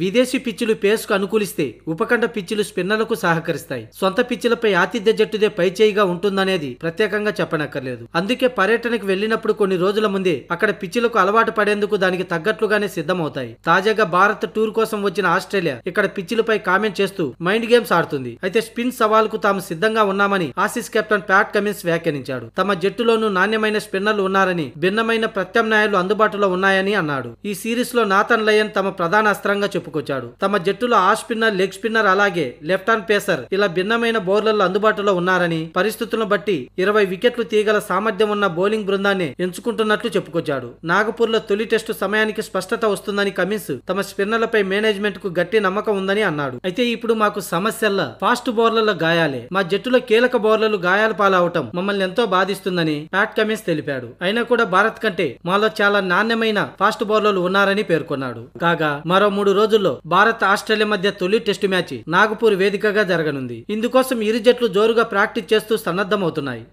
విదేశీ పిచ్చులు పేస్కు అనుకూలిస్తే ఉపఖండ పిచ్చులు స్పిన్నర్లకు సహకరిస్తాయి సొంత పిచ్చులపై ఆతిథ్య జట్టుదే పైచేయిగా ఉంటుందనేది ప్రత్యేకంగా చెప్పనక్కర్లేదు అందుకే పర్యటనకు వెళ్లినప్పుడు కొన్ని రోజుల ముందే అక్కడ పిచ్చులకు అలవాటు పడేందుకు దానికి తగ్గట్లుగానే సిద్ధమవుతాయి తాజాగా భారత్ టూర్ కోసం వచ్చిన ఆస్ట్రేలియా ఇక్కడ పిచ్చులపై కామెంట్ చేస్తూ మైండ్ గేమ్స్ ఆడుతుంది అయితే స్పిన్ సవాల్కు తాము సిద్ధంగా ఉన్నామని ఆసీస్ కెప్టెన్ ప్యాట్ కమిన్స్ వ్యాఖ్యానించాడు తమ జట్టులోనూ నాణ్యమైన స్పిన్నర్లు ఉన్నారని భిన్నమైన ప్రత్యామ్నాయాలు అందుబాటులో ఉన్నాయని అన్నాడు ఈ సిరీస్ లో నాథన్ లయన్ తమ ప్రధాన అస్త్రంగా చెప్పుకొచ్చాడు తమ జట్టులో ఆ స్పిన్నర్ లెగ్ స్పిన్నర్ అలాగే లెఫ్ట్ ఆన్ పేసర్ ఇలా భిన్నమైన బౌలర్లు అందుబాటులో ఉన్నారని పరిస్థితులను బట్టి ఇరవై వికెట్లు తీయగల సామర్థ్యం ఉన్న బౌలింగ్ బృందాన్ని ఎంచుకుంటున్నట్లు చెప్పుకొచ్చాడు నాగపూర్ లో తొలి టెస్టు సమయానికి స్పష్టత వస్తుందని కమిన్స్ తమ స్పిన్నర్లపై మేనేజ్మెంట్ కు గట్టి నమ్మకం ఉందని అన్నాడు అయితే ఇప్పుడు మాకు సమస్యల ఫాస్ట్ బౌలర్ల గాయాలే మా జట్టులో కీలక బౌలర్లు గాయాల పాలవటం మమ్మల్ని ఎంతో బాధిస్తుందని ప్యాట్ కమిన్స్ తెలిపాడు అయినా కూడా భారత్ కంటే మాలో చాలా నాణ్యమైన ఫాస్ట్ బౌలర్లు ఉన్నారని పేర్కొన్నాడు కాగా మరో మూడు రోజులు రోజుల్లో భారత్ ఆస్ట్రేలియా మధ్య తొలి టెస్టు మ్యాచ్ నాగపూర్ వేదికగా జరగనుంది ఇందుకోసం ఇరు జట్లు జోరుగా ప్రాక్టీస్ చేస్తూ సన్నద్ధమవుతున్నాయి